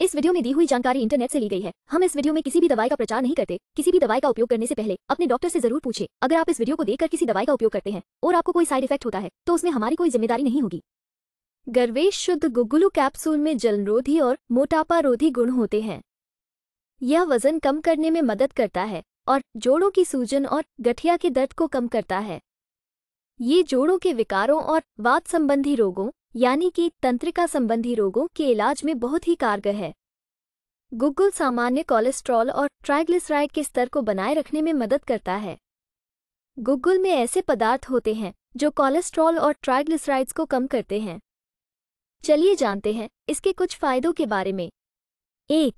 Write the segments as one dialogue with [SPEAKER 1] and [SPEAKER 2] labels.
[SPEAKER 1] इस वीडियो में दी हुई जानकारी इंटरनेट से ली गई है हम इस वीडियो में किसी भी दवाई का प्रचार नहीं करते किसी भी दवाई का उपयोग करने से पहले अपने डॉक्टर से जरूर पूछे अगर आप इस वीडियो को देखकर किसी दवाई का उपयोग करते हैं और आपको कोई साइड इफेक्ट होता है तो उसमें हमारी कोई जिम्मेदारी नहीं होगी गर्वेश शुद्ध गुगुलू कैप्सूल में जलरोधी और मोटापा रोधी गुण होते हैं यह वजन कम करने में मदद करता है और जोड़ों की सूजन और गठिया के दर्द को कम करता है ये जोड़ों के विकारों और वाद संबंधी रोगों यानी कि तंत्रिका संबंधी रोगों के इलाज में बहुत ही कारगर है गुग्गुल सामान्य कोलेस्ट्रॉल और ट्राइग्लिसराइड के स्तर को बनाए रखने में मदद करता है गुग्गुल में ऐसे पदार्थ होते हैं जो कोलेस्ट्रॉल और ट्राइग्लिसराइड्स को कम करते हैं चलिए जानते हैं इसके कुछ फायदों के बारे में एक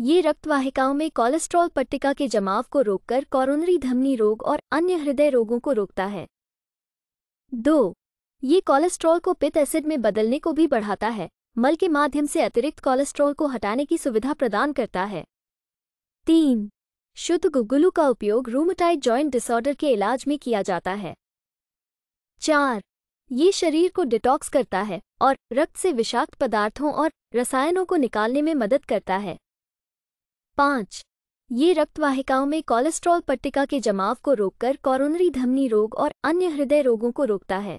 [SPEAKER 1] ये रक्तवाहिकाओं में कोलेस्ट्रॉल पट्टिका के जमाव को रोककर कोरोनरी धमनी रोग और अन्य हृदय रोगों को रोकता है दो ये कोलेस्ट्रॉल को पित्त एसिड में बदलने को भी बढ़ाता है मल के माध्यम से अतिरिक्त कोलेस्ट्रॉल को हटाने की सुविधा प्रदान करता है तीन शुद्ध गुगुलू का उपयोग रूमटाइड जॉइंट डिसऑर्डर के इलाज में किया जाता है चार ये शरीर को डिटॉक्स करता है और रक्त से विषाक्त पदार्थों और रसायनों को निकालने में मदद करता है पाँच ये रक्तवाहिकाओं में कोलेस्ट्रॉल पट्टिका के जमाव को रोककर कॉरोनरी धमनी रोग और अन्य हृदय रोगों को रोकता है